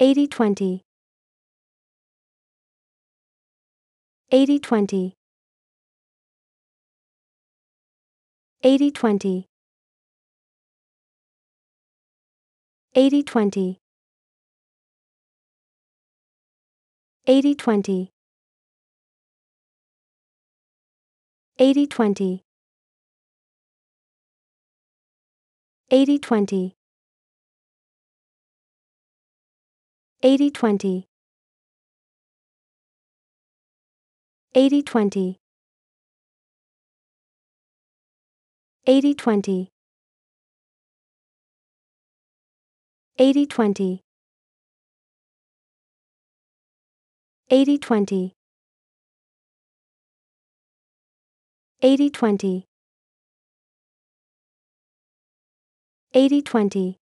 80-20 80-20 80-20 80-20 80-20 80-20 80-20 80-20 80-20 80-20 80-20 80-20 80-20 80-20